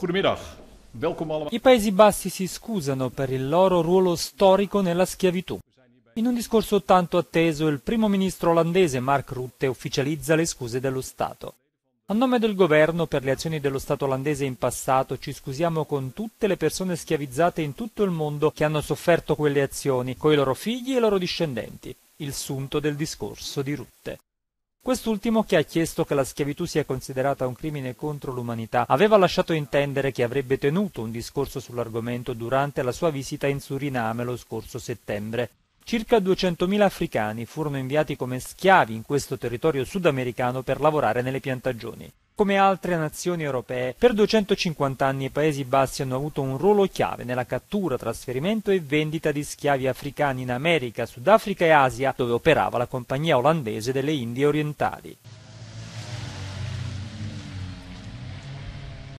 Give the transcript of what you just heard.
Goedemiddag. Welkom allemaal. I paesi bassi si scusano per il loro ruolo storico nella schiavitù. In un discorso tanto atteso, il primo ministro olandese Mark Rutte ufficializza le scuse dello Stato. A nome del governo per le azioni dello Stato olandese in passato ci scusiamo con tutte le persone schiavizzate in tutto il mondo che hanno sofferto quelle azioni, coi loro figli e i loro discendenti. Il sunto del discorso di Rutte. Quest'ultimo, che ha chiesto che la schiavitù sia considerata un crimine contro l'umanità, aveva lasciato intendere che avrebbe tenuto un discorso sull'argomento durante la sua visita in Suriname lo scorso settembre. Circa 200.000 africani furono inviati come schiavi in questo territorio sudamericano per lavorare nelle piantagioni come altre nazioni europee, per 250 anni i Paesi Bassi hanno avuto un ruolo chiave nella cattura, trasferimento e vendita di schiavi africani in America, Sudafrica e Asia, dove operava la Compagnia olandese delle Indie orientali.